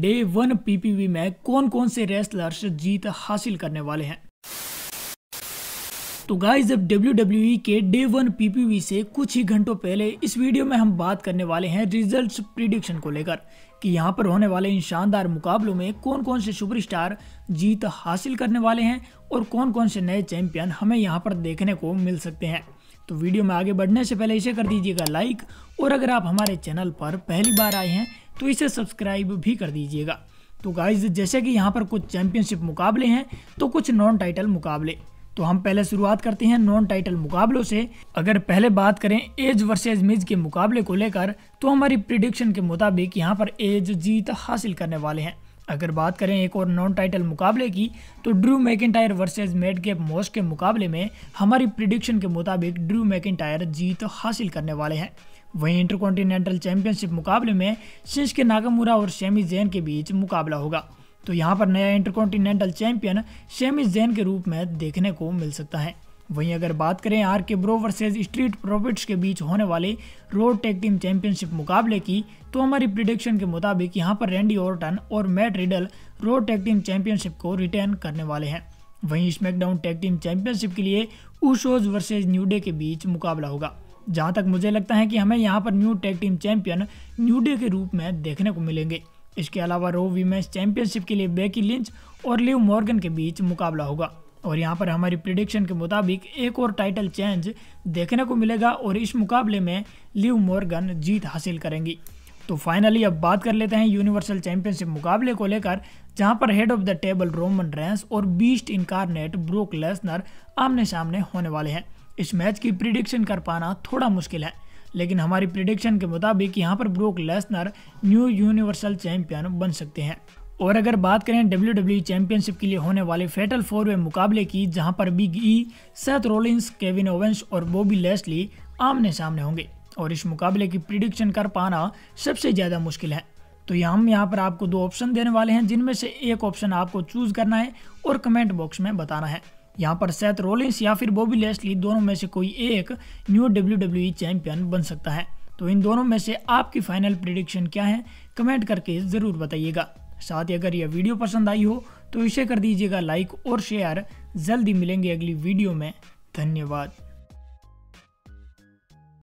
day one PPV में कौन कौन से रेसलर्स जीत हासिल करने वाले हैं तो गाइज अब डब्ल्यू e के डे वन पीपीवी से कुछ ही घंटों पहले इस वीडियो में हम बात करने वाले हैं रिजल्ट्स प्रिडिक्शन को लेकर कि यहाँ पर होने वाले इन शानदार मुकाबलों में कौन कौन से सुपरस्टार जीत हासिल करने वाले हैं और कौन कौन से नए चैंपियन हमें यहाँ पर देखने को मिल सकते हैं तो वीडियो में आगे बढ़ने से पहले इसे कर दीजिएगा लाइक और अगर आप हमारे चैनल पर पहली बार आए हैं तो इसे सब्सक्राइब भी कर दीजिएगा तो गाइज जैसे कि यहाँ पर कुछ चैंपियनशिप मुकाबले हैं तो कुछ नॉन टाइटल मुकाबले तो हम पहले शुरुआत करते हैं नॉन टाइटल मुकाबलों से अगर पहले बात करें एज वर्सेज मिज के मुकाबले को लेकर तो हमारी प्रिडिक्शन के मुताबिक यहाँ पर एज जीत हासिल करने वाले हैं अगर बात करें एक और नॉन टाइटल मुकाबले की तो Drew McIntyre versus Madcap Moss के मुकाबले में हमारी प्रिडिक्शन के मुताबिक ड्रू मैकिटायर जीत हासिल करने वाले हैं वहीं इंटरकॉन्टिनेंटल चैंपियनशिप मुकाबले में शीश के नागमुरा और शेमी जैन के बीच मुकाबला होगा तो यहाँ पर नया इंटरकॉन्टिनेंटल चैंपियन शेमी जैन के रूप में देखने को मिल सकता है वहीं अगर बात करें आर के ब्रो वर्सेज स्ट्रीट प्रॉफिट्स के बीच होने वाले रोड टेक टीम चैंपियनशिप मुकाबले की तो हमारी प्रिडिक्शन के मुताबिक यहाँ पर रैंडी ओरटन और Matt Riddle Raw tag team championship को रिटर्न करने वाले हैं वहीं स्मैकडाउन टेक टीम चैंपियनशिप के लिए ऊशोज वर्सेज न्यू डे के बीच मुकाबला होगा जहाँ तक मुझे लगता है कि हमें यहाँ पर new tag team champion New Day के रूप में देखने को मिलेंगे इसके अलावा रो वीमेंस चैंपियनशिप के लिए बेकी लिंच और लिव मॉर्गन के बीच मुकाबला होगा और यहाँ पर हमारी प्रिडिक्शन के मुताबिक एक और टाइटल चेंज देखने को मिलेगा और इस मुकाबले में लिव मॉर्गन जीत हासिल करेंगी तो फाइनली अब बात कर लेते हैं यूनिवर्सल चैंपियनशिप मुकाबले को लेकर जहाँ पर head of the table Roman Reigns और बीस्ट इनकारनेट ब्रोक लेसनर आमने सामने होने वाले हैं इस मैच की प्रिडिक्शन कर पाना थोड़ा मुश्किल है लेकिन हमारी प्रिडिक्शन के मुताबिक यहाँ पर Brock Lesnar new universal champion बन सकते हैं और अगर बात करें डब्ल्यू डब्ल्यू चैंपियनशिप के लिए होने वाले फेटल फोर वे मुकाबले की जहां पर Big E Seth Rollins Kevin Owens और बॉबी लेस्ली आमने सामने होंगे और इस मुकाबले की प्रिडिक्शन कर पाना सबसे ज़्यादा मुश्किल है तो यह हम यहाँ पर आपको दो ऑप्शन देने वाले हैं जिनमें से एक ऑप्शन आपको चूज करना है और कमेंट बॉक्स में बताना है यहाँ पर सेथ रोलिंस या फिर बॉबी लेस्ली दोनों में से कोई एक न्यू डब्ल्यू डब्ल्यू चैंपियन बन सकता है तो इन दोनों में से आपकी फाइनल प्रिडिक्शन क्या है कमेंट करके ज़रूर बताइएगा साथ ही अगर यह वीडियो पसंद आई हो तो इसे कर दीजिएगा लाइक और शेयर जल्दी मिलेंगे अगली वीडियो में धन्यवाद